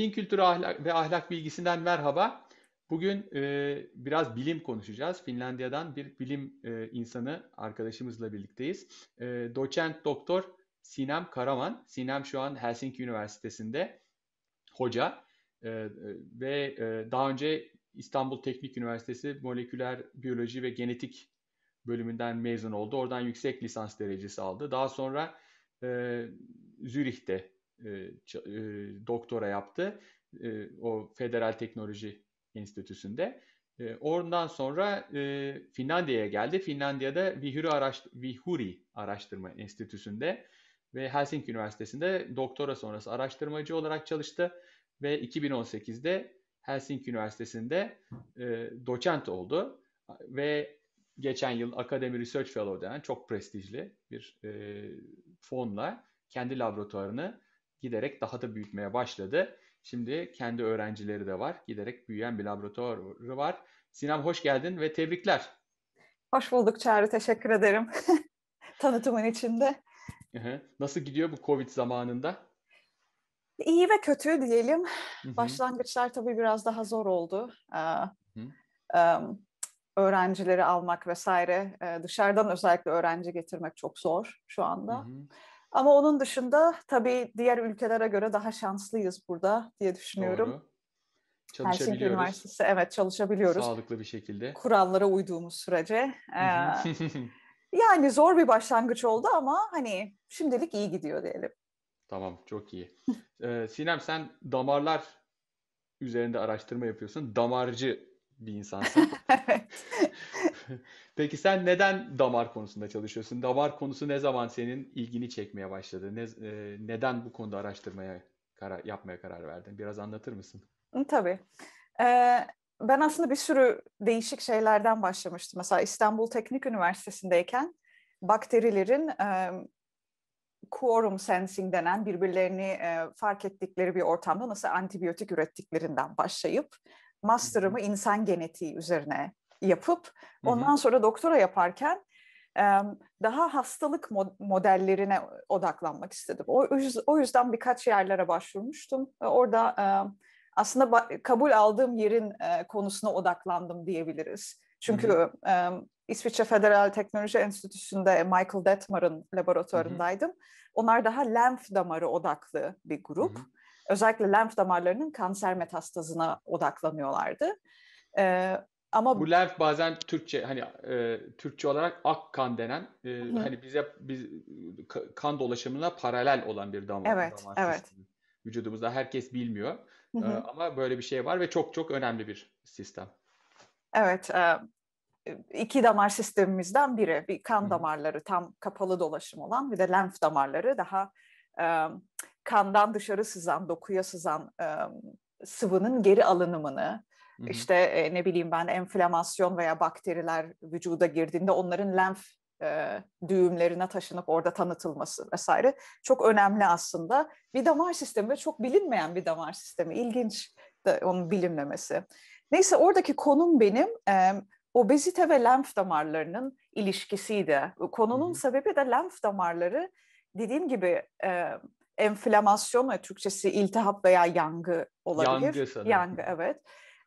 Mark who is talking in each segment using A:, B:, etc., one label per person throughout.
A: Fin kültürü ahlak ve ahlak bilgisinden merhaba. Bugün e, biraz bilim konuşacağız. Finlandiya'dan bir bilim e, insanı arkadaşımızla birlikteyiz. E, doçent doktor Sinem Karaman. Sinem şu an Helsinki Üniversitesi'nde hoca e, e ve e, daha önce İstanbul Teknik Üniversitesi Moleküler Biyoloji ve Genetik bölümünden mezun oldu. Oradan yüksek lisans derecesi aldı. Daha sonra e, Zürih'te e, e, doktora yaptı e, o Federal Teknoloji Enstitüsü'nde. Oradan sonra Finlandiya'ya geldi. Finlandiya'da Vihuri, Araştır Vihuri Araştırma Enstitüsü'nde ve Helsinki Üniversitesi'nde doktora sonrası araştırmacı olarak çalıştı ve 2018'de Helsinki Üniversitesi'nde e, doçent oldu ve geçen yıl Academy Research Fellow denen çok prestijli bir e, fonla kendi laboratuvarını giderek daha da büyütmeye başladı. Şimdi kendi öğrencileri de var. Giderek büyüyen bir laboratuvarı var. Sinem hoş geldin ve tebrikler.
B: Hoş bulduk Çağrı. Teşekkür ederim. Tanıtımın içinde.
A: Nasıl gidiyor bu Covid zamanında?
B: İyi ve kötü diyelim. Hı-hı. Başlangıçlar tabii biraz daha zor oldu. Ee, öğrencileri almak vesaire. Ee, dışarıdan özellikle öğrenci getirmek çok zor şu anda. Hı-hı. Ama onun dışında tabii diğer ülkelere göre daha şanslıyız burada diye düşünüyorum. Doğru.
A: Çalışabiliyoruz. Helsinki Üniversitesi
B: evet çalışabiliyoruz. Sağlıklı bir şekilde. Kurallara uyduğumuz sürece. E, yani zor bir başlangıç oldu ama hani şimdilik iyi gidiyor diyelim.
A: Tamam çok iyi. Ee, Sinem sen damarlar üzerinde araştırma yapıyorsun. Damarcı bir insansın. Peki sen neden damar konusunda çalışıyorsun? Damar konusu ne zaman senin ilgini çekmeye başladı? Ne, e, neden bu konuda araştırmaya karar, yapmaya karar verdin? Biraz anlatır mısın?
B: Tabii. Ee, ben aslında bir sürü değişik şeylerden başlamıştım. Mesela İstanbul Teknik Üniversitesi'ndeyken bakterilerin e, quorum sensing denen birbirlerini e, fark ettikleri bir ortamda nasıl antibiyotik ürettiklerinden başlayıp master'ımı insan genetiği üzerine yapıp ondan sonra doktora yaparken daha hastalık modellerine odaklanmak istedim. O yüzden birkaç yerlere başvurmuştum. E, orada aslında kabul aldığım yerin e, konusuna odaklandım diyebiliriz. Çünkü İsviçre Federal Teknoloji Enstitüsü'nde Michael Detmar'ın laboratuvarındaydım. Onlar daha lenf damarı odaklı bir grup. Hı hı özellikle lenf damarlarının kanser metastazına odaklanıyorlardı.
A: E, ama bu lenf bazen Türkçe hani e, Türkçe olarak ak kan denen e, hani bize biz kan dolaşımına paralel olan bir damar. Evet, damar evet. Sistemi. Vücudumuzda herkes bilmiyor. Hı hı. E, ama böyle bir şey var ve çok çok önemli bir sistem.
B: Evet, e, iki damar sistemimizden biri. Bir kan hı. damarları tam kapalı dolaşım olan bir de lenf damarları daha kandan dışarı sızan, dokuya sızan sıvının geri alınımını, işte ne bileyim ben enflamasyon veya bakteriler vücuda girdiğinde onların lenf e, düğümlerine taşınıp orada tanıtılması vesaire çok önemli aslında. Bir damar sistemi ve çok bilinmeyen bir damar sistemi. ilginç da onun bilinmemesi. Neyse oradaki konum benim e, obezite ve lenf damarlarının ilişkisiydi. Konunun Hı-hı. sebebi de lenf damarları dediğim gibi e, enflamasyon ve Türkçesi iltihap veya yangı olabilir. Yangı sanırım. Yangı evet.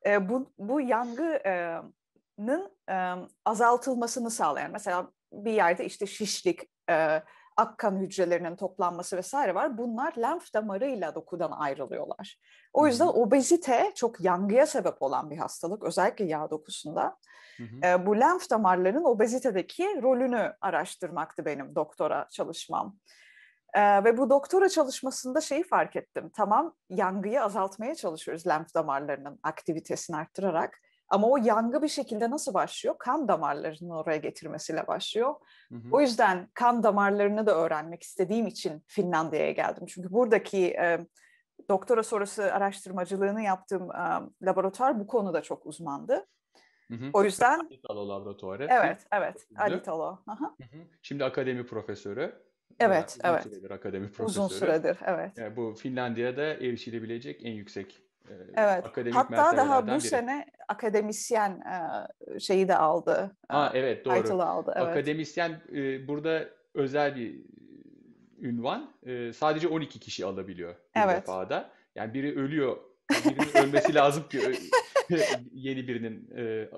B: E, bu, bu yangının e, azaltılmasını sağlayan mesela bir yerde işte şişlik, e, akkan hücrelerinin toplanması vesaire var. Bunlar lenf damarıyla dokudan ayrılıyorlar. O yüzden Hı-hı. obezite çok yangıya sebep olan bir hastalık özellikle yağ dokusunda. Hı-hı. E, bu lenf damarlarının obezitedeki rolünü araştırmaktı benim doktora çalışmam. Ee, ve bu doktora çalışmasında şeyi fark ettim. Tamam yangıyı azaltmaya çalışıyoruz lenf damarlarının aktivitesini arttırarak. Ama o yangı bir şekilde nasıl başlıyor? Kan damarlarının oraya getirmesiyle başlıyor. Hı hı. O yüzden kan damarlarını da öğrenmek istediğim için Finlandiya'ya geldim. Çünkü buradaki e, doktora sonrası araştırmacılığını yaptığım e, laboratuvar bu konuda çok uzmandı.
A: Hı hı. O yüzden... Alitalo laboratuvarı. Evet, evet. Alitalo. Şimdi akademi profesörü. Evet, uzun evet. Süredir akademi profesörü. Uzun süredir, evet. Yani bu Finlandiya'da erişilebilecek en yüksek e, evet. akademik Hatta daha bu biri. sene
B: akademisyen e, şeyi de aldı.
A: E, Aa, evet, doğru. Title'ı aldı, evet. Akademisyen e, burada özel bir ünvan. sadece 12 kişi alabiliyor bu evet. defada. Yani biri ölüyor, birinin ölmesi lazım ki yeni birinin e,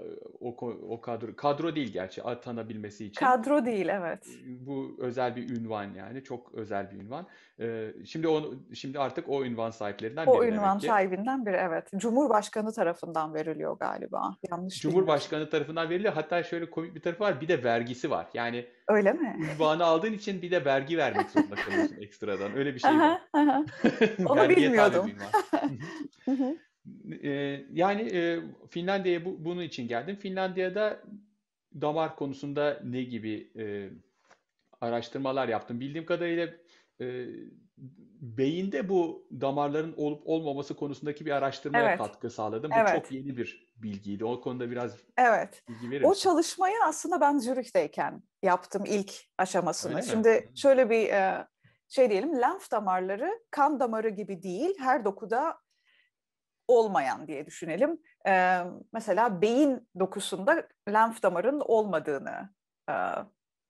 A: o, o kadro kadro değil gerçi atanabilmesi için. Kadro değil evet. Bu özel bir ünvan yani çok özel bir ünvan. E, şimdi onu şimdi artık o ünvan sahiplerinden biri. O ünvan ki.
B: sahibinden biri evet. Cumhurbaşkanı tarafından veriliyor galiba. Yanlış.
A: Cumhurbaşkanı bilmiyorum. tarafından veriliyor. Hatta şöyle komik bir tarafı var. Bir de vergisi var. Yani Öyle mi? Ünvanı aldığın için bir de vergi vermek zorunda kalıyorsun ekstradan. Öyle bir şey var. Onu bilmiyordum. Ee, yani e, Finlandiya'ya bu, bunun için geldim. Finlandiya'da damar konusunda ne gibi e, araştırmalar yaptım? Bildiğim kadarıyla e, beyinde bu damarların olup olmaması konusundaki bir araştırmaya evet. katkı sağladım. Evet. Bu çok yeni bir bilgiydi. O konuda biraz evet. bilgi verir O
B: çalışmayı aslında ben Zürih'teyken yaptım ilk aşamasını. Şimdi şöyle bir e, şey diyelim lenf damarları kan damarı gibi değil her dokuda olmayan diye düşünelim. E, mesela beyin dokusunda lenf damarın olmadığını e,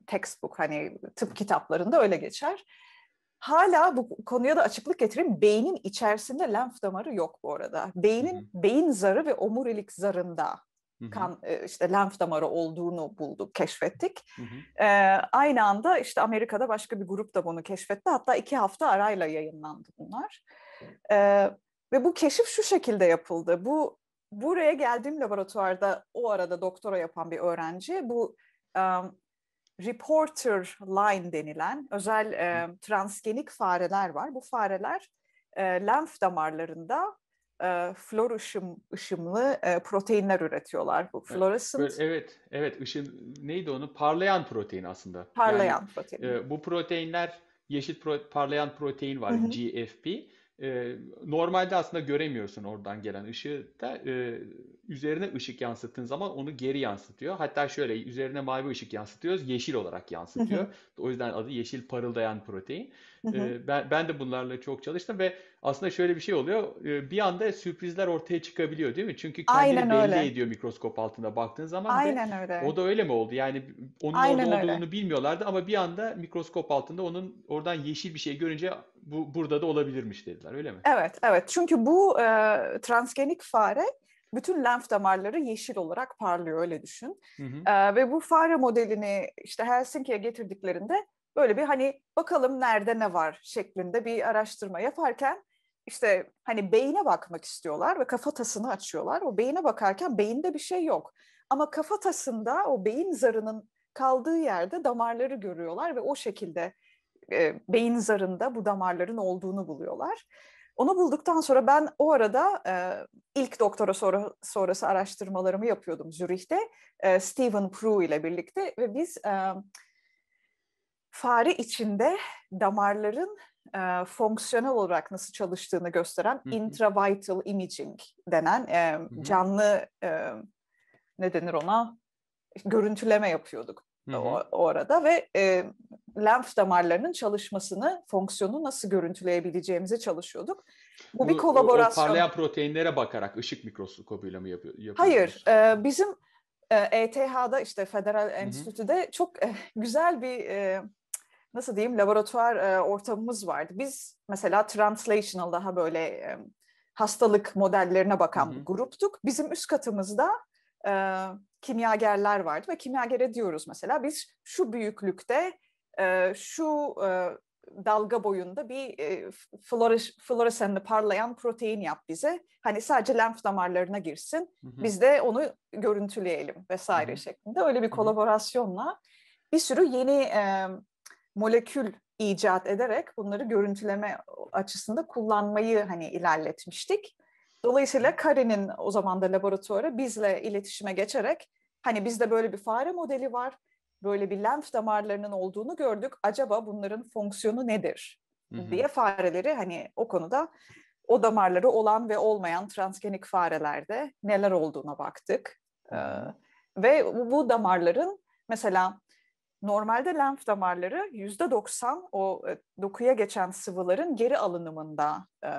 B: textbook hani tıp kitaplarında öyle geçer. Hala bu konuya da açıklık getireyim. Beynin içerisinde lenf damarı yok bu arada. Beynin Hı-hı. beyin zarı ve omurilik zarında Hı-hı. kan işte lenf damarı olduğunu bulduk, keşfettik. Ee, aynı anda işte Amerika'da başka bir grup da bunu keşfetti. Hatta iki hafta arayla yayınlandı bunlar. Ee, ve bu keşif şu şekilde yapıldı. Bu buraya geldiğim laboratuvarda o arada doktora yapan bir öğrenci bu um, reporter line denilen özel e, transgenik fareler var. Bu fareler e, lenf damarlarında e, flor ışım, ışımlı proteinler üretiyorlar. Bu fluorescent.
A: Evet, evet. ışın neydi onu? Parlayan protein aslında. Parlayan yani, protein. E, bu proteinler yeşil pro, parlayan protein var hı hı. GFP. E, normalde aslında göremiyorsun oradan gelen ışığı da e, üzerine ışık yansıttığın zaman onu geri yansıtıyor. Hatta şöyle üzerine mavi ışık yansıtıyoruz, yeşil olarak yansıtıyor. O yüzden adı yeşil parıldayan protein. E, ben, ben de bunlarla çok çalıştım ve aslında şöyle bir şey oluyor. E, bir anda sürprizler ortaya çıkabiliyor değil mi? Çünkü kendini Aynen belli öyle. ediyor mikroskop altında baktığın zaman. Aynen ve öyle. O da öyle mi oldu? Yani onun Aynen orada öyle. olduğunu bilmiyorlardı ama bir anda mikroskop altında onun oradan yeşil bir şey görünce bu burada da olabilirmiş dediler öyle mi?
B: Evet, evet. Çünkü bu e, transgenik fare bütün lenf damarları yeşil olarak parlıyor öyle düşün. Hı hı. E, ve bu fare modelini işte Helsinki'ye getirdiklerinde böyle bir hani bakalım nerede ne var şeklinde bir araştırma yaparken işte hani beyine bakmak istiyorlar ve kafatasını açıyorlar. O beyine bakarken beyinde bir şey yok. Ama kafatasında o beyin zarının kaldığı yerde damarları görüyorlar ve o şekilde e, beyin zarında bu damarların olduğunu buluyorlar. Onu bulduktan sonra ben o arada e, ilk doktora sonra, sonrası araştırmalarımı yapıyordum Zürih'te. E, Stephen Prue ile birlikte ve biz e, fare içinde damarların e, fonksiyonel olarak nasıl çalıştığını gösteren Hı-hı. intravital imaging denen e, canlı e, ne denir ona görüntüleme yapıyorduk hı o, o arada ve e, lenf damarlarının çalışmasını, fonksiyonu nasıl görüntüleyebileceğimize çalışıyorduk.
A: Bu, Bu bir kolaborasyon. O, o parlayan proteinlere bakarak ışık mikroskopuyla mı yapıyor? Hayır,
B: e, bizim e, ETH'da işte Federal Enstitü'de çok e, güzel bir e, nasıl diyeyim laboratuvar e, ortamımız vardı. Biz mesela translational daha böyle e, hastalık modellerine bakan bir gruptuk. Bizim üst katımızda e, kimyagerler vardı ve kimyagere diyoruz mesela biz şu büyüklükte e, şu e, dalga boyunda bir e, floris, floresenli parlayan protein yap bize. Hani sadece lenf damarlarına girsin. Hı hı. Biz de onu görüntüleyelim vesaire hı hı. şeklinde öyle bir kolaborasyonla bir sürü yeni e, molekül icat ederek bunları görüntüleme açısında kullanmayı hani ilerletmiştik. Dolayısıyla Karin'in o zaman da laboratuvarı bizle iletişime geçerek hani bizde böyle bir fare modeli var, böyle bir lenf damarlarının olduğunu gördük. Acaba bunların fonksiyonu nedir? Hı-hı. diye fareleri hani o konuda o damarları olan ve olmayan transgenik farelerde neler olduğuna baktık. Ee, ve bu damarların mesela normalde lenf damarları yüzde 90 o e, dokuya geçen sıvıların geri alınımında e,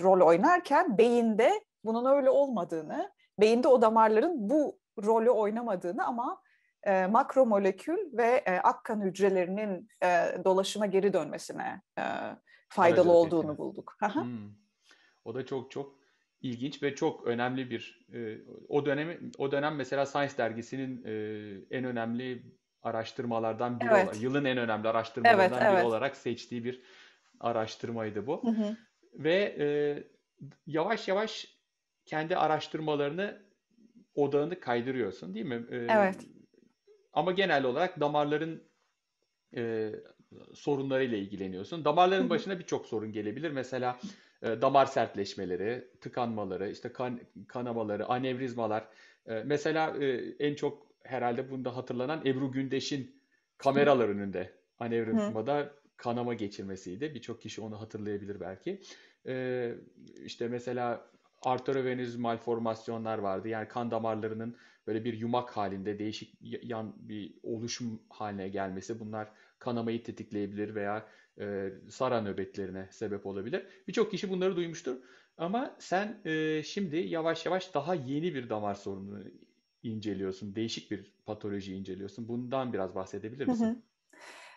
B: rol oynarken beyinde bunun öyle olmadığını, beyinde o damarların bu rolü oynamadığını ama e, makromolekül ve e, akkan hücrelerinin e, dolaşıma geri dönmesine
A: e, faydalı Aracılık olduğunu etmez. bulduk. hmm. O da çok çok ilginç ve çok önemli bir e, o dönemi o dönem mesela Science dergisinin e, en önemli araştırmalardan biri evet. olan, yılın en önemli araştırmalardan evet, biri evet. olarak seçtiği bir araştırmaydı bu. Hı hı. Ve e, yavaş yavaş kendi araştırmalarını odağını kaydırıyorsun değil mi? E, evet. Ama genel olarak damarların e, sorunlarıyla ilgileniyorsun. Damarların başına birçok sorun gelebilir. Mesela e, damar sertleşmeleri, tıkanmaları, işte kan, kanamaları, anevrizmalar. E, mesela e, en çok herhalde bunda hatırlanan Ebru Gündeş'in kameralar önünde anevrizmada kanama geçirmesiydi. Birçok kişi onu hatırlayabilir belki. Ee, işte mesela arteriovenöz malformasyonlar vardı. Yani kan damarlarının böyle bir yumak halinde değişik yan bir oluşum haline gelmesi bunlar kanamayı tetikleyebilir veya e, sara nöbetlerine sebep olabilir. Birçok kişi bunları duymuştur. Ama sen e, şimdi yavaş yavaş daha yeni bir damar sorunu inceliyorsun? Değişik bir patoloji inceliyorsun. Bundan biraz bahsedebilir
B: misin?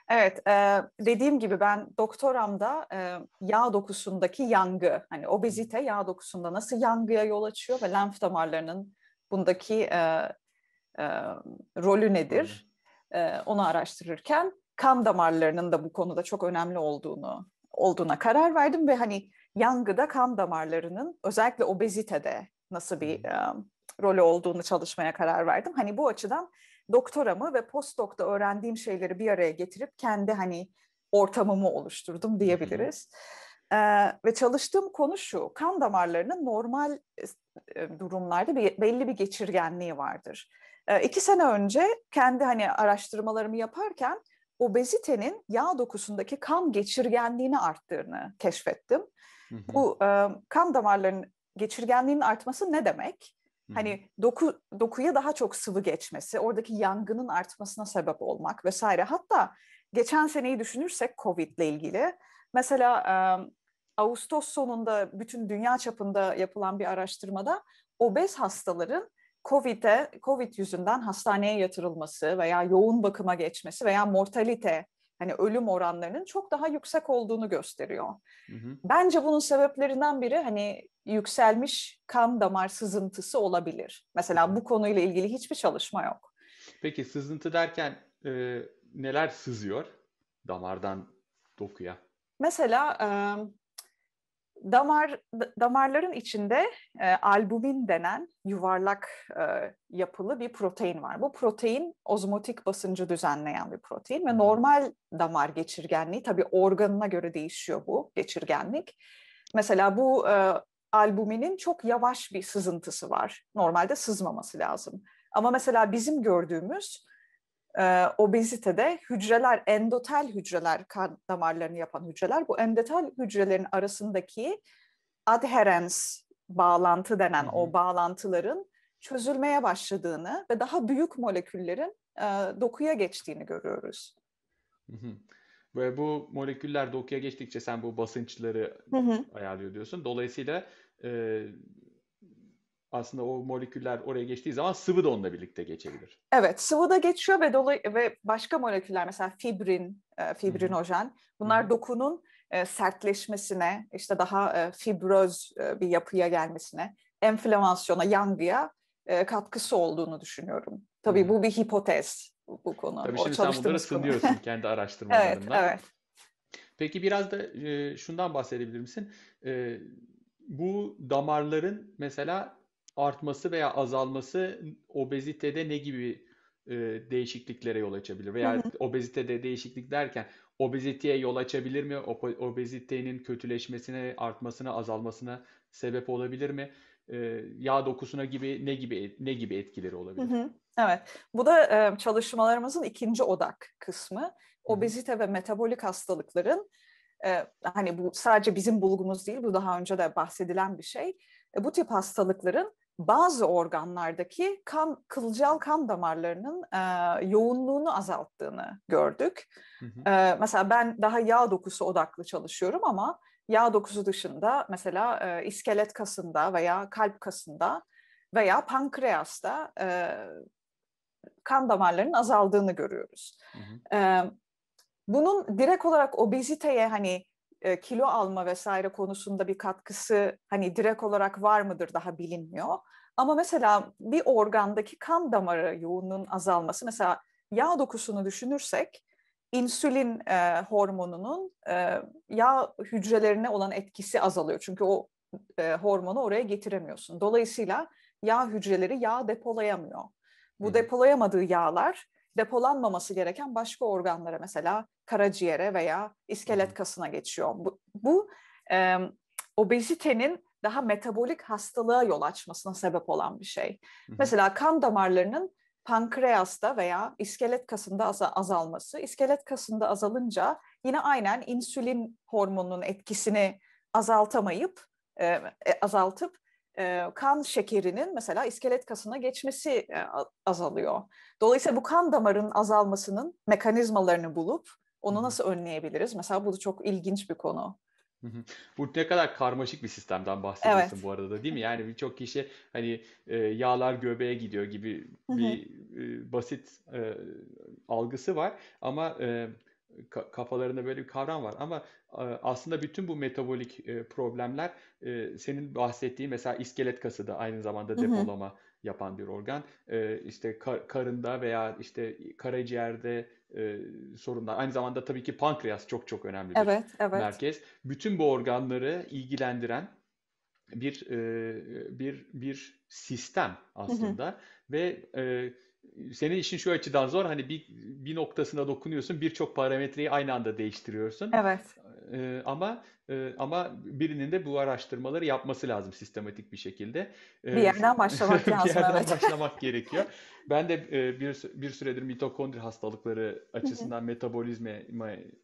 B: Evet, e, dediğim gibi ben doktoramda e, yağ dokusundaki yangı, hani obezite hmm. yağ dokusunda nasıl yangıya yol açıyor ve lenf damarlarının bundaki e, e, rolü nedir? E, onu araştırırken kan damarlarının da bu konuda çok önemli olduğunu olduğuna karar verdim ve hani yangıda kan damarlarının özellikle obezitede nasıl bir hmm. e, rolü olduğunu çalışmaya karar verdim. Hani bu açıdan doktoramı ve postdokta öğrendiğim şeyleri bir araya getirip kendi hani ortamımı oluşturdum diyebiliriz. Ee, ve çalıştığım konu şu, kan damarlarının normal e, durumlarda bir, belli bir geçirgenliği vardır. Ee, iki sene önce kendi hani araştırmalarımı yaparken obezitenin yağ dokusundaki kan geçirgenliğini arttığını keşfettim. Hı hı. Bu e, kan damarlarının geçirgenliğinin artması ne demek? Hani doku, dokuya daha çok sıvı geçmesi, oradaki yangının artmasına sebep olmak vesaire. Hatta geçen seneyi düşünürsek COVID ile ilgili. Mesela e, Ağustos sonunda bütün dünya çapında yapılan bir araştırmada obez hastaların COVID'e, COVID yüzünden hastaneye yatırılması veya yoğun bakıma geçmesi veya mortalite hani ölüm oranlarının çok daha yüksek olduğunu gösteriyor. Hı hı. Bence bunun sebeplerinden biri hani yükselmiş kan damar sızıntısı olabilir. Mesela bu konuyla ilgili hiçbir çalışma yok.
A: Peki sızıntı derken e, neler sızıyor damardan dokuya?
B: Mesela e, damar damarların içinde e, albumin denen yuvarlak e, yapılı bir protein var. Bu protein ozmotik basıncı düzenleyen bir protein ve normal damar geçirgenliği tabii organına göre değişiyor bu geçirgenlik. Mesela bu e, albuminin çok yavaş bir sızıntısı var. Normalde sızmaması lazım. Ama mesela bizim gördüğümüz e, obezitede hücreler, endotel hücreler, kan damarlarını yapan hücreler, bu endotel hücrelerin arasındaki adherens bağlantı denen hmm. o bağlantıların çözülmeye başladığını ve daha büyük moleküllerin e, dokuya geçtiğini görüyoruz.
A: Hmm. Ve bu moleküller dokuya geçtikçe sen bu basınçları hı ayarlıyor diyorsun. Dolayısıyla e, aslında o moleküller oraya geçtiği zaman sıvı da onunla birlikte geçebilir.
B: Evet, sıvı da geçiyor ve dolay ve başka moleküller mesela fibrin, e, fibrinojen bunlar Hı-hı. dokunun e, sertleşmesine, işte daha e, fibroz e, bir yapıya gelmesine, enflamasyona, yangıya katkısı olduğunu düşünüyorum. Tabii Hı-hı. bu bir hipotez bu konu. Tabii şimdi sen bunları sınıyorsun kendi araştırmalarından. evet, evet.
A: Peki biraz da şundan bahsedebilir misin? bu damarların mesela artması veya azalması obezitede ne gibi e, değişikliklere yol açabilir? Veya Hı-hı. obezitede değişiklik derken obeziteye yol açabilir mi? Obezitenin kötüleşmesine, artmasına, azalmasına sebep olabilir mi? E, yağ dokusuna gibi ne gibi ne gibi etkileri olabilir?
B: Hı hı. Evet. Bu da e, çalışmalarımızın ikinci odak kısmı. Obezite hı. ve metabolik hastalıkların e, hani bu sadece bizim bulgumuz değil, bu daha önce de bahsedilen bir şey. Bu tip hastalıkların bazı organlardaki kan kılcal kan damarlarının e, yoğunluğunu azalttığını gördük. Hı hı. E, mesela ben daha yağ dokusu odaklı çalışıyorum ama yağ dokusu dışında mesela e, iskelet kasında veya kalp kasında veya pankreasta e, kan damarlarının azaldığını görüyoruz. Hı hı. E, bunun direkt olarak obeziteye hani e, kilo alma vesaire konusunda bir katkısı hani direkt olarak var mıdır daha bilinmiyor. Ama mesela bir organdaki kan damarı yoğunluğun azalması mesela yağ dokusunu düşünürsek insülin e, hormonunun e, yağ hücrelerine olan etkisi azalıyor. Çünkü o e, hormonu oraya getiremiyorsun. Dolayısıyla yağ hücreleri yağ depolayamıyor. Bu depolayamadığı yağlar depolanmaması gereken başka organlara mesela karaciğere veya iskelet kasına geçiyor. Bu, bu e, obezitenin daha metabolik hastalığa yol açmasına sebep olan bir şey. Mesela kan damarlarının pankreasta veya iskelet kasında azalması, iskelet kasında azalınca yine aynen insülin hormonunun etkisini azaltamayıp e, azaltıp kan şekerinin mesela iskelet kasına geçmesi azalıyor. Dolayısıyla bu kan damarının azalmasının mekanizmalarını bulup onu nasıl önleyebiliriz? Mesela bu da çok ilginç bir konu.
A: Bu ne kadar karmaşık bir sistemden bahsediyorsun evet. bu arada da değil mi? Yani birçok kişi hani e, yağlar göbeğe gidiyor gibi bir e, basit e, algısı var ama e, kafalarında böyle bir kavram var ama e, aslında bütün bu metabolik e, problemler e, senin bahsettiğin mesela iskelet kası da aynı zamanda depolama hı hı. yapan bir organ. işte karında veya işte karaciğerde sorunlar. Aynı zamanda tabii ki pankreas çok çok önemli bir evet,
B: evet. merkez.
A: Bütün bu organları ilgilendiren bir bir bir sistem aslında hı hı. ve senin işin şu açıdan zor. Hani bir, bir noktasına dokunuyorsun, birçok parametreyi aynı anda değiştiriyorsun. Evet. Ee, ama e, ama birinin de bu araştırmaları yapması lazım sistematik bir şekilde. Ee, bir yerden başlamak lazım. bir yerden evet. başlamak gerekiyor. Ben de e, bir bir süredir mitokondri hastalıkları açısından metabolizme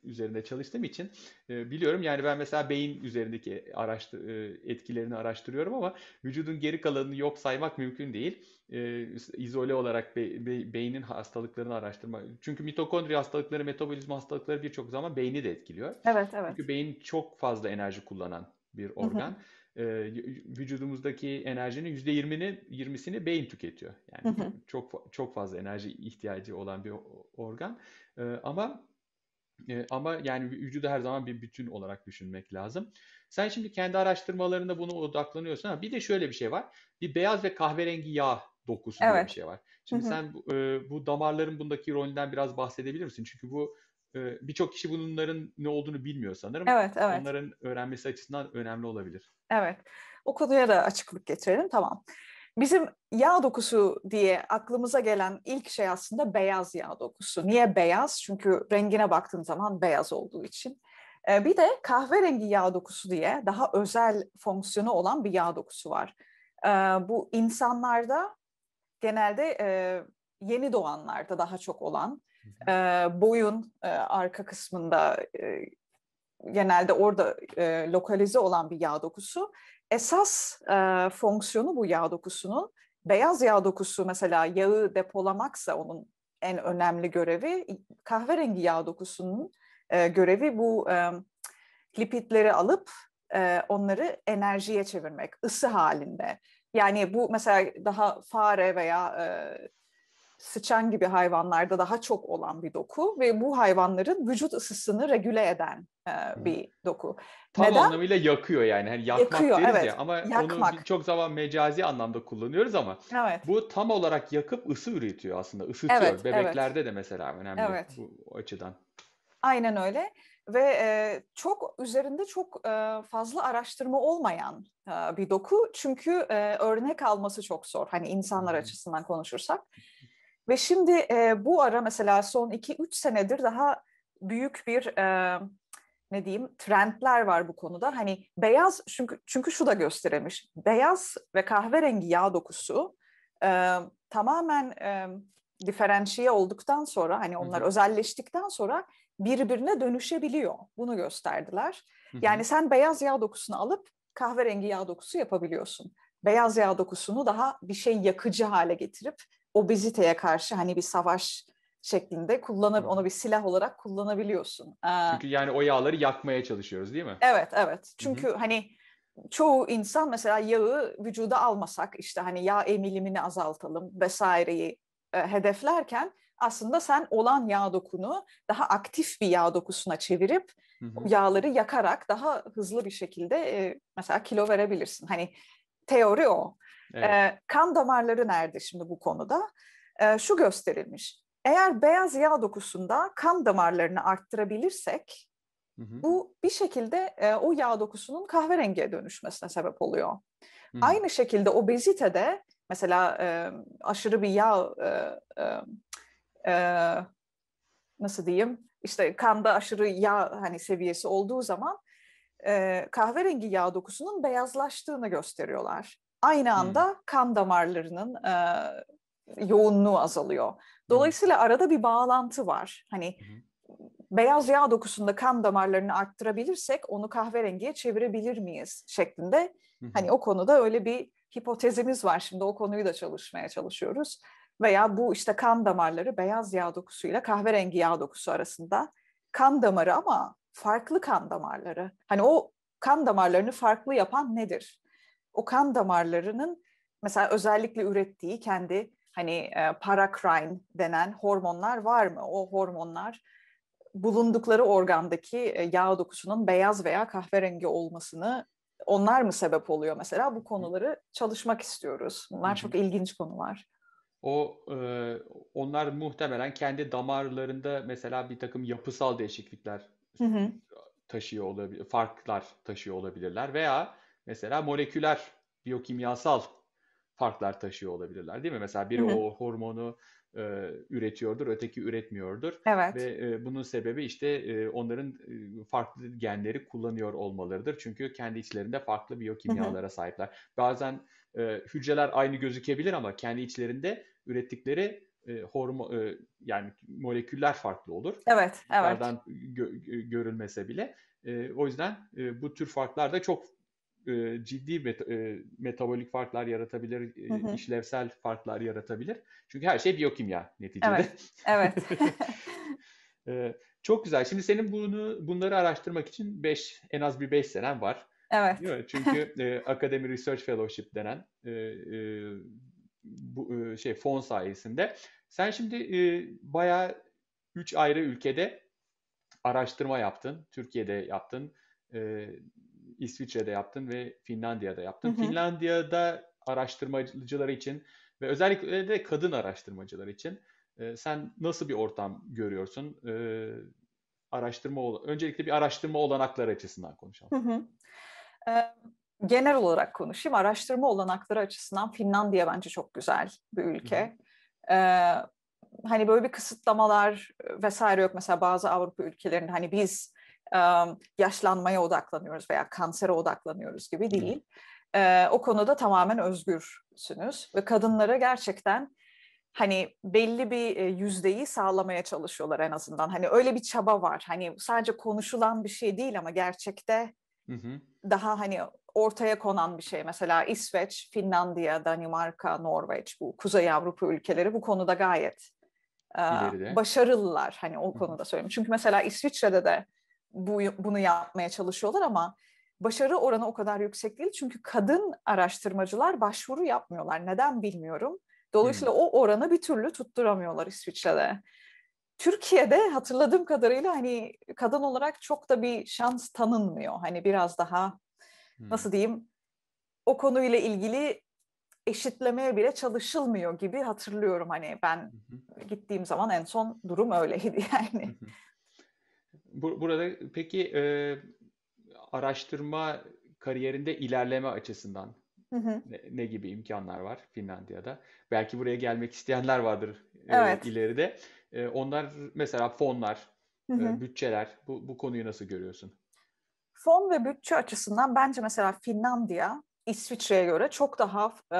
A: üzerinde çalıştığım için e, biliyorum. Yani ben mesela beyin üzerindeki araştır e, etkilerini araştırıyorum ama vücudun geri kalanını yok saymak mümkün değil e, izole olarak be, be, beynin hastalıklarını araştırmak. Çünkü mitokondri hastalıkları, metabolizma hastalıkları birçok zaman beyni de etkiliyor. Evet, evet. Çünkü beyin çok fazla enerji kullanan bir organ. Hı hı. E, vücudumuzdaki enerjinin yüzde yirmini, yirmisini beyin tüketiyor. Yani hı hı. çok çok fazla enerji ihtiyacı olan bir organ. E, ama e, ama yani vücudu her zaman bir bütün olarak düşünmek lazım. Sen şimdi kendi araştırmalarında buna odaklanıyorsun ama bir de şöyle bir şey var. Bir beyaz ve kahverengi yağ dokusu evet. diye bir şey var. Şimdi Hı-hı. sen e, bu damarların bundaki rolünden biraz bahsedebilir misin? Çünkü bu e, birçok kişi bunların ne olduğunu bilmiyor sanırım. Evet, evet. Onların öğrenmesi açısından önemli olabilir.
B: Evet. O konuya da açıklık getirelim. Tamam. Bizim yağ dokusu diye aklımıza gelen ilk şey aslında beyaz yağ dokusu. Niye beyaz? Çünkü rengine baktığın zaman beyaz olduğu için. E, bir de kahverengi yağ dokusu diye daha özel fonksiyonu olan bir yağ dokusu var. E, bu insanlarda genelde e, yeni doğanlarda daha çok olan e, boyun e, arka kısmında e, genelde orada e, lokalize olan bir yağ dokusu. Esas e, fonksiyonu bu yağ dokusunun beyaz yağ dokusu mesela yağı depolamaksa onun en önemli görevi kahverengi yağ dokusunun e, görevi bu e, lipidleri alıp e, onları enerjiye çevirmek ısı halinde. Yani bu mesela daha fare veya e, sıçan gibi hayvanlarda daha çok olan bir doku ve bu hayvanların vücut ısısını regüle eden e, bir doku. Tam Neden?
A: anlamıyla yakıyor yani. Hani yakmak yakıyor, deriz evet. ya ama yakmak. onu çok zaman mecazi anlamda kullanıyoruz ama evet. bu tam olarak yakıp ısı üretiyor aslında. Isıtıyor. Evet, Bebeklerde evet. de mesela önemli evet. bu açıdan.
B: Aynen öyle ve e, çok üzerinde çok e, fazla araştırma olmayan e, bir doku çünkü e, örnek alması çok zor hani insanlar açısından konuşursak ve şimdi e, bu ara mesela son 2-3 senedir daha büyük bir e, ne diyeyim trendler var bu konuda hani beyaz çünkü çünkü şu da gösteremiş beyaz ve kahverengi yağ dokusu e, tamamen e, diferensiye olduktan sonra hani onlar hı özelleştikten sonra birbirine dönüşebiliyor. Bunu gösterdiler. Hı hı. Yani sen beyaz yağ dokusunu alıp kahverengi yağ dokusu yapabiliyorsun. Beyaz yağ dokusunu daha bir şey yakıcı hale getirip obeziteye karşı hani bir savaş şeklinde kullanıp onu bir silah olarak kullanabiliyorsun. Ee, Çünkü
A: yani o yağları yakmaya çalışıyoruz değil mi?
B: Evet evet. Çünkü Hı-hı. hani çoğu insan mesela yağı vücuda almasak işte hani yağ emilimini azaltalım vesaireyi e, hedeflerken aslında sen olan yağ dokunu daha aktif bir yağ dokusuna çevirip hı hı. yağları yakarak daha hızlı bir şekilde e, mesela kilo verebilirsin. Hani teori o. Evet. E, kan damarları nerede şimdi bu konuda? E, şu gösterilmiş. Eğer beyaz yağ dokusunda kan damarlarını arttırabilirsek hı hı. bu bir şekilde e, o yağ dokusunun kahverengiye dönüşmesine sebep oluyor. Hı hı. Aynı şekilde obezitede mesela e, aşırı bir yağ e, e, e, nasıl diyeyim işte kanda aşırı yağ hani seviyesi olduğu zaman e, kahverengi yağ dokusunun beyazlaştığını gösteriyorlar. Aynı hmm. anda hmm. kan damarlarının e, yoğunluğu azalıyor. Hmm. Dolayısıyla hmm. arada bir bağlantı var. Hani hmm. beyaz yağ dokusunda kan damarlarını arttırabilirsek onu kahverengiye çevirebilir miyiz şeklinde. Hmm. Hani o konuda öyle bir hipotezimiz var. Şimdi o konuyu da çalışmaya çalışıyoruz veya bu işte kan damarları beyaz yağ dokusuyla kahverengi yağ dokusu arasında kan damarı ama farklı kan damarları. Hani o kan damarlarını farklı yapan nedir? O kan damarlarının mesela özellikle ürettiği kendi hani e, paracrine denen hormonlar var mı? O hormonlar bulundukları organdaki e, yağ dokusunun beyaz veya kahverengi olmasını onlar mı sebep oluyor mesela? Bu konuları çalışmak istiyoruz. Bunlar çok ilginç konular.
A: O e, onlar muhtemelen kendi damarlarında mesela bir takım yapısal değişiklikler hı hı. taşıyor olabilir, farklar taşıyor olabilirler veya mesela moleküler biyokimyasal farklar taşıyor olabilirler değil mi? Mesela biri hı hı. o hormonu e, üretiyordur, öteki üretmiyordur. Evet. Ve e, bunun sebebi işte e, onların e, farklı genleri kullanıyor olmalarıdır. Çünkü kendi içlerinde farklı biyokimyalara hı hı. sahipler. Bazen e, hücreler aynı gözükebilir ama kendi içlerinde ürettikleri e, hormo e, yani moleküller farklı olur. Evet, evet. Gö- görülmese bile. E, o yüzden e, bu tür farklar da çok e, ciddi met- e, metabolik farklar yaratabilir, e, işlevsel farklar yaratabilir. Çünkü her şey biyokimya neticede. Evet, evet. e, çok güzel. Şimdi senin bunu bunları araştırmak için beş en az bir 5 senen var. Evet. Değil Çünkü e, Academy Research Fellowship denen e, e, bu e, şey fon sayesinde. Sen şimdi e, bayağı üç ayrı ülkede araştırma yaptın. Türkiye'de yaptın, e, İsviçre'de yaptın ve Finlandiya'da yaptın. Hı hı. Finlandiya'da araştırmacılar için ve özellikle de kadın araştırmacılar için e, sen nasıl bir ortam görüyorsun? E, araştırma öncelikle bir araştırma olanakları açısından konuşalım.
B: Hı hı genel olarak konuşayım. Araştırma olanakları açısından Finlandiya bence çok güzel bir ülke. Ee, hani böyle bir kısıtlamalar vesaire yok. Mesela bazı Avrupa ülkelerinde hani biz e, yaşlanmaya odaklanıyoruz veya kansere odaklanıyoruz gibi değil. Ee, o konuda tamamen özgürsünüz ve kadınlara gerçekten hani belli bir e, yüzdeyi sağlamaya çalışıyorlar en azından. Hani öyle bir çaba var. Hani sadece konuşulan bir şey değil ama gerçekte hı hı daha hani ortaya konan bir şey. Mesela İsveç, Finlandiya, Danimarka, Norveç bu Kuzey Avrupa ülkeleri bu konuda gayet e, İleride. başarılılar hani o konuda söyleyeyim. Çünkü mesela İsviçre'de de bu bunu yapmaya çalışıyorlar ama başarı oranı o kadar yüksek değil. Çünkü kadın araştırmacılar başvuru yapmıyorlar. Neden bilmiyorum. Dolayısıyla hmm. o oranı bir türlü tutturamıyorlar İsviçre'de. Türkiye'de hatırladığım kadarıyla hani kadın olarak çok da bir şans tanınmıyor. Hani biraz daha nasıl hmm. diyeyim o konuyla ilgili eşitlemeye bile çalışılmıyor gibi hatırlıyorum. Hani ben gittiğim zaman en son durum öyleydi yani.
A: Burada peki e, araştırma kariyerinde ilerleme açısından Hı hı. Ne, ne gibi imkanlar var Finlandiya'da? Belki buraya gelmek isteyenler vardır e, evet. e, ileride. E, onlar mesela fonlar, hı hı. E, bütçeler bu, bu konuyu nasıl görüyorsun?
B: Fon ve bütçe açısından bence mesela Finlandiya İsviçre'ye göre çok daha e,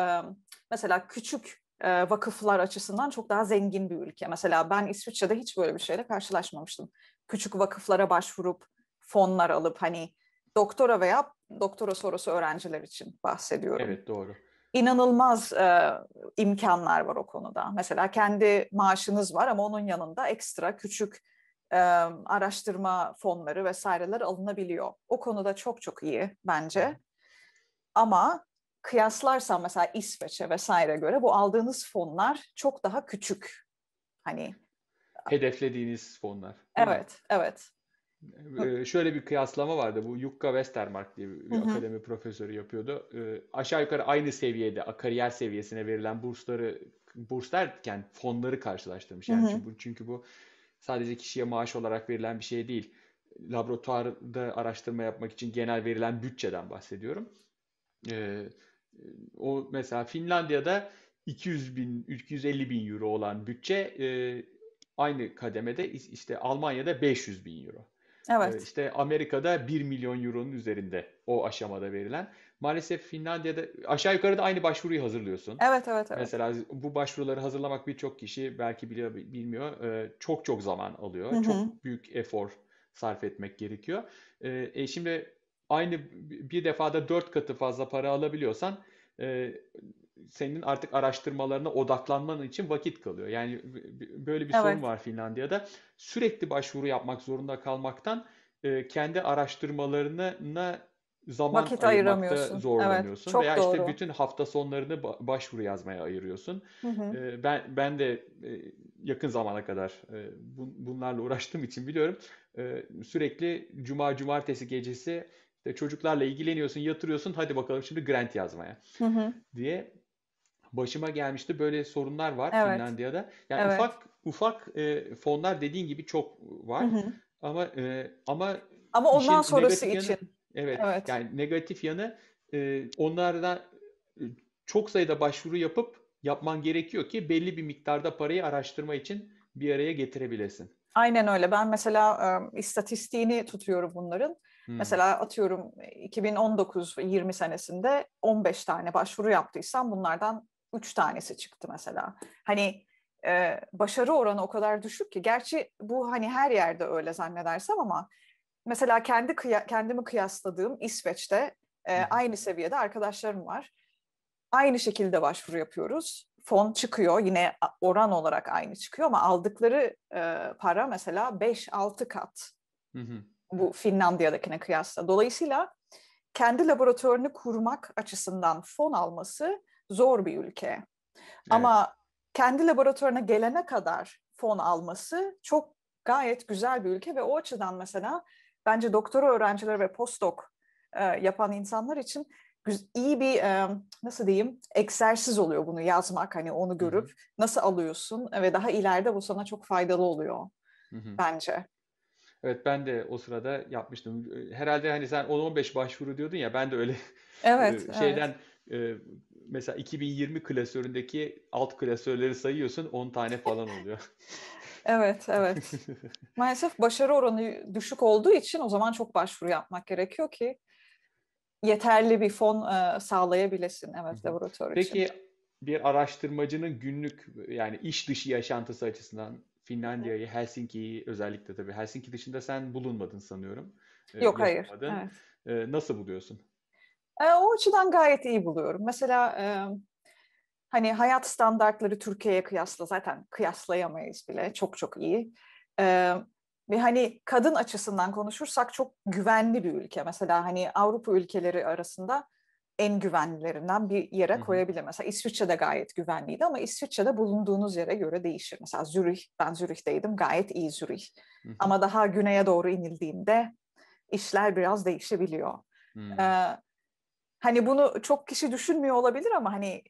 B: mesela küçük e, vakıflar açısından çok daha zengin bir ülke. Mesela ben İsviçre'de hiç böyle bir şeyle karşılaşmamıştım. Küçük vakıflara başvurup fonlar alıp hani doktora veya doktora sonrası öğrenciler için bahsediyorum. Evet doğru inanılmaz e, imkanlar var o konuda. Mesela kendi maaşınız var ama onun yanında ekstra küçük e, araştırma fonları vesaireler alınabiliyor. O konuda çok çok iyi bence. Ama kıyaslarsan mesela İsveç'e vesaire göre bu aldığınız fonlar çok daha küçük. Hani
A: hedeflediğiniz fonlar. Evet, evet şöyle bir kıyaslama vardı. Bu Yukka Westermark diye bir Hı-hı. akademi profesörü yapıyordu. aşağı yukarı aynı seviyede, kariyer seviyesine verilen bursları, burs derken fonları karşılaştırmış. Yani çünkü, bu, çünkü bu sadece kişiye maaş olarak verilen bir şey değil. Laboratuvarda araştırma yapmak için genel verilen bütçeden bahsediyorum. o mesela Finlandiya'da 200 bin, 250 bin euro olan bütçe e, aynı kademede işte Almanya'da 500 bin euro. Evet. Ee, işte Amerika'da 1 milyon euronun üzerinde o aşamada verilen. Maalesef Finlandiya'da aşağı yukarı da aynı başvuruyu hazırlıyorsun.
B: Evet evet. evet. Mesela
A: bu başvuruları hazırlamak birçok kişi belki biliyor bilmiyor ee, çok çok zaman alıyor. Hı hı. Çok büyük efor sarf etmek gerekiyor. Ee, e, şimdi aynı bir defada dört katı fazla para alabiliyorsan e, senin artık araştırmalarına odaklanman için vakit kalıyor. Yani böyle bir evet. sorun var Finlandiya'da. Sürekli başvuru yapmak zorunda kalmaktan e, kendi araştırmalarına zaman Vakit ayıramakta zorlanıyorsun. Evet, çok Veya doğru. işte bütün hafta sonlarını başvuru yazmaya ayırıyorsun. Hı hı. E, ben ben de e, yakın zamana kadar e, bun, bunlarla uğraştığım için biliyorum. E, sürekli cuma cumartesi gecesi çocuklarla ilgileniyorsun, yatırıyorsun. Hadi bakalım şimdi grant yazmaya. Hı hı. diye başıma gelmişti. Böyle sorunlar var Evet. Finlandiya'da. Yani Evet. ufak ufak e, fonlar dediğin gibi çok var. hı. Ama e, ama Ama ondan sonrası yanı için. evet Evet. yani negatif yanı e, onlardan e, çok sayıda başvuru yapıp yapman gerekiyor ki belli bir miktarda parayı araştırma için bir araya getirebilesin.
B: Aynen öyle. Ben mesela e, tutuyorum bunların. Hmm, Mesela atıyorum 2019 e, 20 senesinde 15 tane başvuru yaptıysam bunlardan üç tanesi çıktı mesela. Hani e, başarı oranı o kadar düşük ki. Gerçi bu hani her yerde öyle zannedersem ama mesela kendi kıya, kendimi kıyasladığım İsveç'te e, aynı seviyede arkadaşlarım var. Aynı şekilde başvuru yapıyoruz. Fon çıkıyor yine oran olarak aynı çıkıyor ama aldıkları e, para mesela 5-6 kat. Hı hı. Bu Finlandiya'dakine kıyasla. Dolayısıyla kendi laboratuvarını kurmak açısından fon alması zor bir ülke. Evet. Ama kendi laboratuvarına gelene kadar fon alması çok gayet güzel bir ülke ve o açıdan mesela bence doktora öğrencileri ve postdoc e, yapan insanlar için iyi bir e, nasıl diyeyim egzersiz oluyor bunu yazmak hani onu görüp nasıl alıyorsun ve daha ileride bu sana çok faydalı oluyor hı hı. bence.
A: Evet ben de o sırada yapmıştım. Herhalde hani sen 10-15 başvuru diyordun ya ben de öyle evet, şeyden evet. E, mesela 2020 klasöründeki alt klasörleri sayıyorsun 10 tane falan oluyor.
B: evet, evet. Maalesef başarı oranı düşük olduğu için o zaman çok başvuru yapmak gerekiyor ki yeterli bir fon e, sağlayabilesin evet laboratuvar için. Peki
A: bir araştırmacının günlük yani iş dışı yaşantısı açısından Finlandiya'yı, Helsinki'yi özellikle tabii Helsinki dışında sen bulunmadın sanıyorum. E, Yok ee, hayır. Evet. Ee, nasıl buluyorsun?
B: E, o açıdan gayet iyi buluyorum. Mesela e, hani hayat standartları Türkiye'ye kıyasla zaten kıyaslayamayız bile. Çok çok iyi. E, ve hani kadın açısından konuşursak çok güvenli bir ülke. Mesela hani Avrupa ülkeleri arasında en güvenlilerinden bir yere Hı-hı. koyabilir. Mesela İsviçre'de gayet güvenliydi ama İsviçre'de bulunduğunuz yere göre değişir. Mesela Zürih, ben Zürih'teydim gayet iyi Zürih. Hı-hı. Ama daha güneye doğru inildiğinde işler biraz değişebiliyor. Ee, hani bunu çok kişi düşünmüyor olabilir ama hani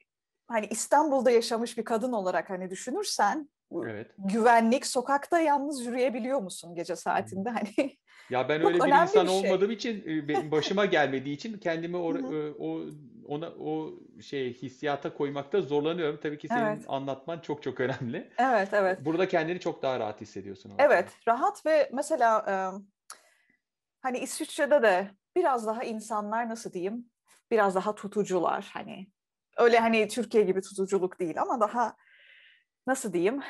B: hani İstanbul'da yaşamış bir kadın olarak hani düşünürsen evet. güvenlik sokakta yalnız yürüyebiliyor musun gece saatinde hmm. hani
A: ya ben öyle bir insan bir şey. olmadığım için e, benim başıma gelmediği için kendimi o, e, o ona o şey hissiyata koymakta zorlanıyorum. Tabii ki senin evet. anlatman çok çok önemli. Evet, evet. Burada kendini çok daha rahat hissediyorsun. Orada. Evet,
B: rahat ve mesela hani İsviçre'de de biraz daha insanlar nasıl diyeyim biraz daha tutucular hani. Öyle hani Türkiye gibi tutuculuk değil ama daha nasıl diyeyim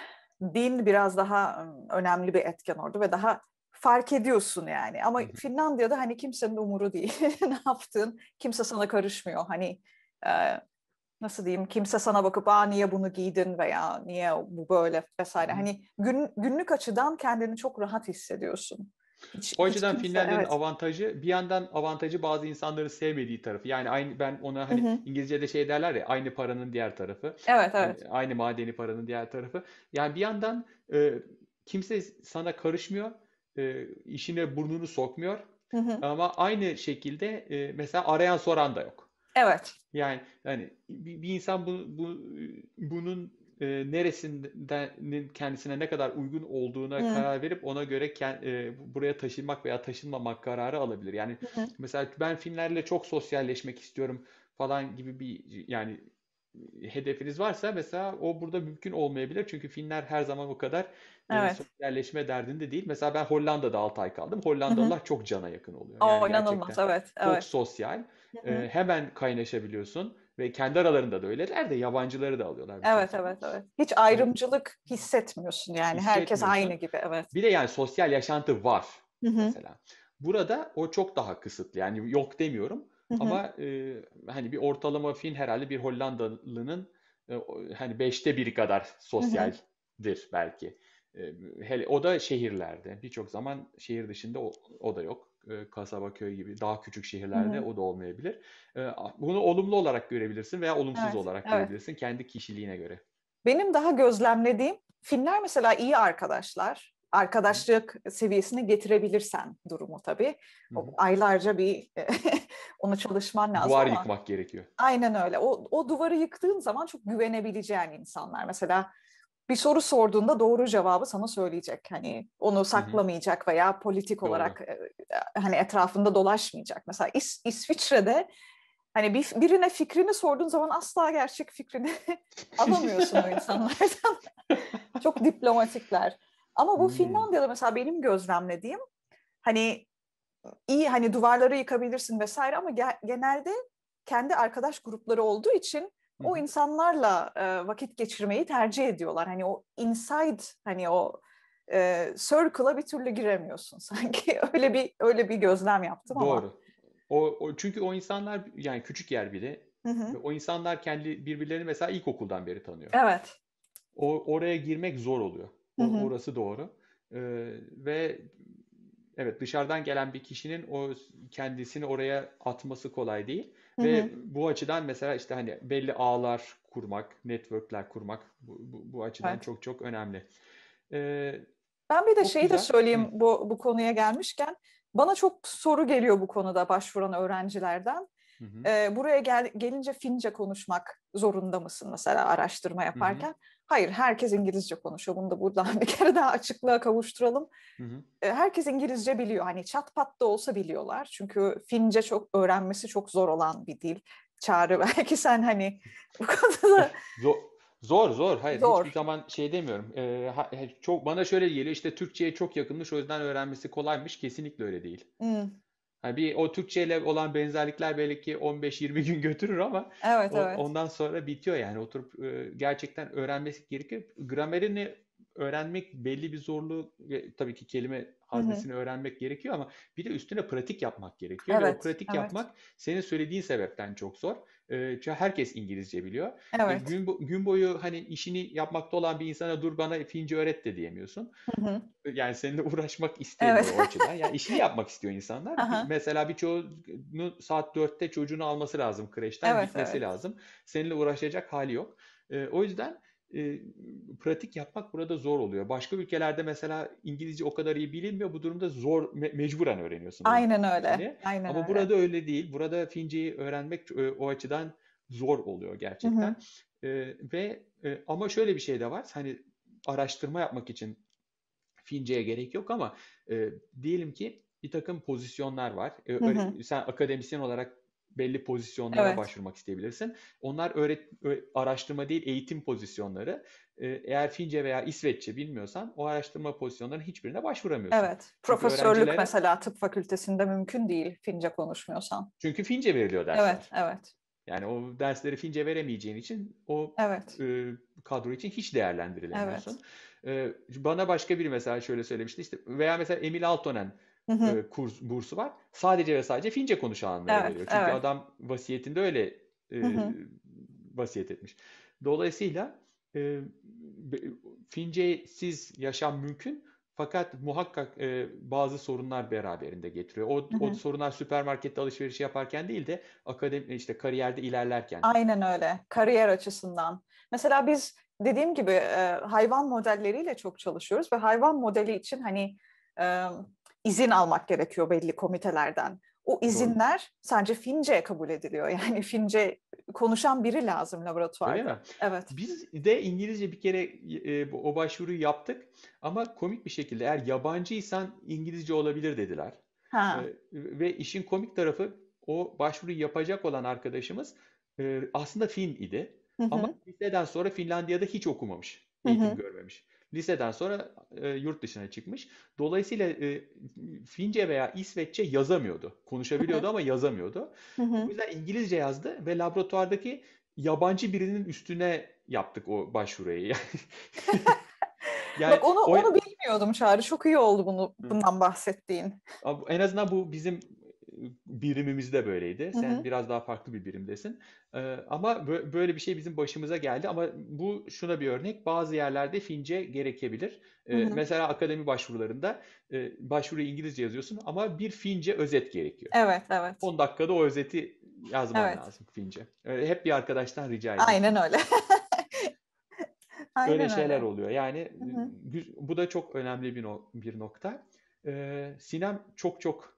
B: din biraz daha önemli bir etken orada ve daha fark ediyorsun yani. Ama Finlandiya'da hani kimsenin umuru değil. ne yaptın? Kimse sana karışmıyor. Hani e, nasıl diyeyim? Kimse sana bakıp "Aa niye bunu giydin?" veya "Niye bu böyle?" vesaire. Hani gün, günlük açıdan kendini çok rahat hissediyorsun.
A: Hiç, o yüzden hiç Finlandiya'nın evet. avantajı bir yandan avantajı bazı insanların sevmediği tarafı. Yani aynı ben ona hani hı hı. İngilizce'de şey derler ya aynı paranın diğer tarafı. Evet hani evet. Yani aynı madeni paranın diğer tarafı. Yani bir yandan e, kimse sana karışmıyor. E, işine burnunu sokmuyor. Hı hı. Ama aynı şekilde e, mesela arayan soran da yok. Evet. Yani yani bir, bir insan bu, bu bunun e, neresinden kendisine ne kadar uygun olduğuna Hı. karar verip ona göre kend, e, buraya taşınmak veya taşınmamak kararı alabilir. Yani Hı. mesela ben Finlerle çok sosyalleşmek istiyorum falan gibi bir yani e, hedefiniz varsa mesela o burada mümkün olmayabilir. Çünkü Finler her zaman o kadar e, evet. e, sosyalleşme derdinde değil. Mesela ben Hollanda'da 6 ay kaldım. Hollandalılar hı çok cana yakın oluyor. Yani Oo, inanılmaz evet, evet. Çok sosyal. hı E, hemen kaynaşabiliyorsun. Ve kendi aralarında da öyleler de yabancıları da alıyorlar.
B: Evet şey. evet evet. Hiç ayrımcılık evet. hissetmiyorsun yani. Herkes aynı gibi evet.
A: Bir de yani sosyal yaşantı var Hı-hı. mesela. Burada o çok daha kısıtlı. Yani yok demiyorum Hı-hı. ama e, hani bir ortalama Fin herhalde bir Hollandalının e, hani beşte biri kadar sosyaldir Hı-hı. belki. E, hele o da şehirlerde. Birçok zaman şehir dışında o, o da yok. E, kasaba, köy gibi daha küçük şehirlerde Hı-hı. o da olmayabilir. E, bunu olumlu olarak görebilirsin veya olumsuz evet, olarak evet. görebilirsin kendi kişiliğine göre.
B: Benim daha gözlemlediğim filmler mesela iyi arkadaşlar. Arkadaşlık seviyesine getirebilirsen durumu tabii. hı Aylarca bir onu çalışman lazım Duvar ama. yıkmak gerekiyor. Aynen öyle. O, o duvarı yıktığın zaman çok güvenebileceğin insanlar. Mesela bir soru sorduğunda doğru cevabı sana söyleyecek. Hani onu saklamayacak veya politik doğru. olarak e, e, hani etrafında dolaşmayacak. Mesela İs- İsviçre'de hani bir, birine fikrini sorduğun zaman asla gerçek fikrini alamıyorsun o insanlardan. Çok diplomatikler. Ama bu hmm. Finlandiya'da mesela benim gözlemlediğim hani iyi hani duvarları yıkabilirsin vesaire ama ge- genelde kendi arkadaş grupları olduğu için o insanlarla e, vakit geçirmeyi tercih ediyorlar. Hani o inside hani o e, circle'a bir türlü giremiyorsun sanki. öyle bir öyle bir gözlem yaptım Doğru. ama.
A: Doğru. O, o çünkü o insanlar yani küçük yer biri. Hı hı. O insanlar kendi birbirlerini mesela ilkokuldan beri tanıyor. Evet. O oraya girmek zor oluyor. O, Orası doğru. Ee, ve Evet dışarıdan gelen bir kişinin o kendisini oraya atması kolay değil. Hı hı. Ve bu açıdan mesela işte hani belli ağlar kurmak, networkler kurmak bu, bu, bu açıdan evet. çok çok önemli. Ee,
B: ben bir de şeyi güzel. de söyleyeyim hı. bu, bu konuya gelmişken. Bana çok soru geliyor bu konuda başvuran öğrencilerden. Hı hı. Ee, buraya gel, gelince Fince konuşmak zorunda mısın mesela araştırma yaparken? Hı hı. Hayır, herkes İngilizce konuşuyor. Bunu da buradan bir kere daha açıklığa kavuşturalım. Hı hı. Herkes İngilizce biliyor. Hani çat pat da olsa biliyorlar. Çünkü Fince çok öğrenmesi çok zor olan bir dil. Çağrı belki sen hani bu
A: konuda... zor, zor, Hayır, zor. hiçbir zaman şey demiyorum. Ee, ha, çok Bana şöyle geliyor, işte Türkçe'ye çok yakınmış o yüzden öğrenmesi kolaymış. Kesinlikle öyle değil. Hı. Yani bir o Türkçe ile olan benzerlikler belki 15-20 gün götürür ama evet, o, evet. ondan sonra bitiyor yani oturup e, gerçekten öğrenmesi gerekiyor. Gramerini öğrenmek belli bir zorluğu e, tabii ki kelime haznesini Hı-hı. öğrenmek gerekiyor ama bir de üstüne pratik yapmak gerekiyor. Evet, Ve o pratik evet. yapmak senin söylediğin sebepten çok zor. Ee, herkes İngilizce biliyor. Hani evet. E, gün, gün boyu hani işini yapmakta olan bir insana dur bana fince öğret de diyemiyorsun. Hı-hı. Yani seninle uğraşmak istemiyor evet. o açıdan. Yani işini yapmak istiyor insanlar. Aha. Mesela birçoğunu saat dörtte çocuğunu alması lazım kreşten evet, gitmesi evet. lazım. Seninle uğraşacak hali yok. E, o yüzden e, pratik yapmak burada zor oluyor. Başka ülkelerde mesela İngilizce o kadar iyi bilinmiyor. Bu durumda zor me- mecburen öğreniyorsun. Aynen öyle. Diye. Aynen Ama öyle. burada öyle değil. Burada Fince'yi öğrenmek e, o açıdan zor oluyor gerçekten. Hı hı. E, ve e, ama şöyle bir şey de var. Hani araştırma yapmak için Fince'ye gerek yok ama e, diyelim ki bir takım pozisyonlar var. E, hı hı. Sen akademisyen olarak belli pozisyonlara evet. başvurmak isteyebilirsin. Onlar öğret araştırma değil eğitim pozisyonları. Ee, eğer Fince veya İsveççe bilmiyorsan o araştırma pozisyonlarının hiçbirine başvuramıyorsun. Evet. Çünkü Profesörlük öğrencilere... mesela
B: tıp fakültesinde mümkün değil Fince konuşmuyorsan.
A: Çünkü Fince veriliyor dersler. Evet, evet. Yani o dersleri Fince veremeyeceğin için o evet. e, kadro için hiç değerlendirilemiyorsun. Evet. E, bana başka biri mesela şöyle söylemişti işte veya mesela Emil Altonen e, kurs bursu var. Sadece ve sadece Fince konuşanlara evet, veriyor. Çünkü evet. adam vasiyetinde öyle e, vasiyet etmiş. Dolayısıyla e, Fincesiz yaşam mümkün fakat muhakkak e, bazı sorunlar beraberinde getiriyor. O, hı hı. o sorunlar süpermarkette alışveriş yaparken değil de akademi işte kariyerde ilerlerken.
B: Aynen öyle. Kariyer açısından. Mesela biz dediğim gibi e, hayvan modelleriyle çok çalışıyoruz ve hayvan modeli için hani e, izin almak gerekiyor belli komitelerden. O izinler Doğru. sadece Fince'ye kabul ediliyor. Yani Fince konuşan biri lazım laboratuvarda.
A: Evet. Biz de İngilizce bir kere e, o başvuruyu yaptık ama komik bir şekilde eğer yabancıysan İngilizce olabilir dediler. Ha. E, ve işin komik tarafı o başvuruyu yapacak olan arkadaşımız e, aslında Fin idi. Hı hı. Ama liseden sonra Finlandiya'da hiç okumamış, eğitim hı hı. görmemiş. Liseden sonra e, yurt dışına çıkmış. Dolayısıyla e, Fince veya İsveççe yazamıyordu. Konuşabiliyordu ama yazamıyordu. o yüzden İngilizce yazdı ve laboratuvardaki yabancı birinin üstüne yaptık o başvuruyu. Yani Bak onu o... onu bilmiyordum Çağrı. Çok iyi oldu bunu bundan
B: bahsettiğin.
A: En azından bu bizim birimimiz de böyleydi. Sen hı hı. biraz daha farklı bir birimdesin. E, ama böyle bir şey bizim başımıza geldi. Ama bu şuna bir örnek. Bazı yerlerde fince gerekebilir. E, hı hı. Mesela akademi başvurularında e, başvuruyu İngilizce yazıyorsun ama bir fince özet gerekiyor. Evet, evet. 10 dakikada o özeti yazman evet. lazım fince. E, hep bir arkadaştan rica ediyorum.
B: Aynen öyle. Aynen öyle şeyler öyle. oluyor.
A: Yani hı hı. bu da çok önemli bir, no- bir nokta. Ee, Sinem çok çok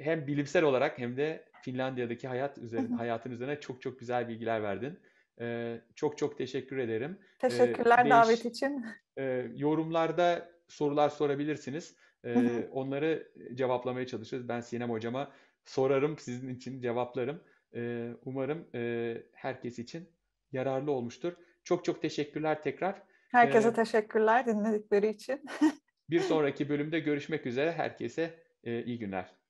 A: hem bilimsel olarak hem de Finlandiya'daki hayat üzerine, hayatın üzerine çok çok güzel bilgiler verdin. Ee, çok çok teşekkür ederim. Ee, teşekkürler ee, değiş, davet için. E, yorumlarda sorular sorabilirsiniz. Ee, onları cevaplamaya çalışırız. Ben Sinem hocama sorarım, sizin için cevaplarım. Ee, umarım e, herkes için yararlı olmuştur. Çok çok teşekkürler tekrar. Herkese ee,
B: teşekkürler dinledikleri için.
A: bir sonraki bölümde görüşmek üzere. Herkese e, iyi günler.